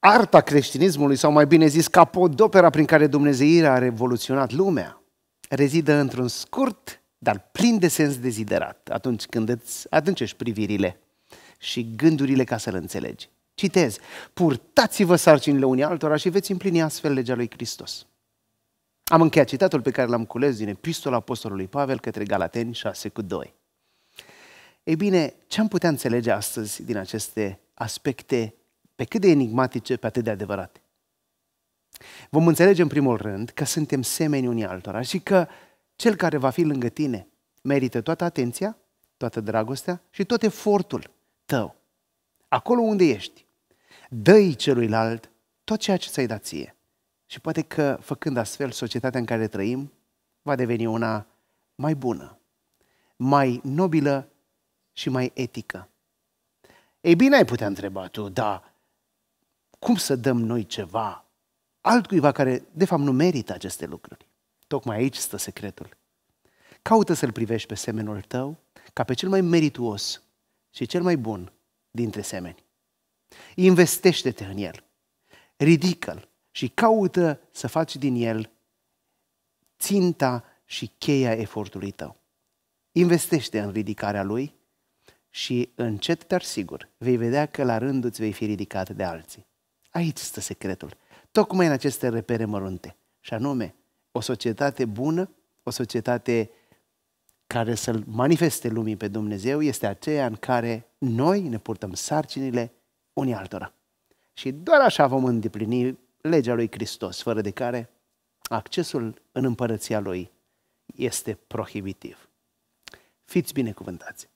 arta creștinismului, sau mai bine zis, capodopera prin care Dumnezeirea a revoluționat lumea, rezidă într-un scurt, dar plin de sens deziderat, atunci când îți adâncești privirile și gândurile ca să-L înțelegi. Citez, purtați-vă sarcinile unii altora și veți împlini astfel legea lui Hristos. Am încheiat citatul pe care l-am cules din epistola apostolului Pavel către Galateni 6 cu 2. Ei bine, ce am putea înțelege astăzi din aceste aspecte pe cât de enigmatice, pe atât de adevărate. Vom înțelege în primul rând că suntem semeni unii altora și că cel care va fi lângă tine merită toată atenția, toată dragostea și tot efortul tău. Acolo unde ești, dă-i celuilalt tot ceea ce ți-ai dat ție. Și poate că, făcând astfel, societatea în care trăim va deveni una mai bună, mai nobilă și mai etică. Ei bine, ai putea întreba tu, da, cum să dăm noi ceva altcuiva care, de fapt, nu merită aceste lucruri? Tocmai aici stă secretul. Caută să-l privești pe semenul tău ca pe cel mai merituos și cel mai bun dintre semeni. Investește-te în el, ridică-l și caută să faci din el ținta și cheia efortului tău. Investește în ridicarea lui și încet, dar sigur, vei vedea că la rândul îți vei fi ridicat de alții. Aici stă secretul. Tocmai în aceste repere mărunte. Și anume, o societate bună, o societate care să-L manifeste lumii pe Dumnezeu, este aceea în care noi ne purtăm sarcinile unii altora. Și doar așa vom îndeplini legea lui Hristos, fără de care accesul în împărăția lui este prohibitiv. Fiți binecuvântați!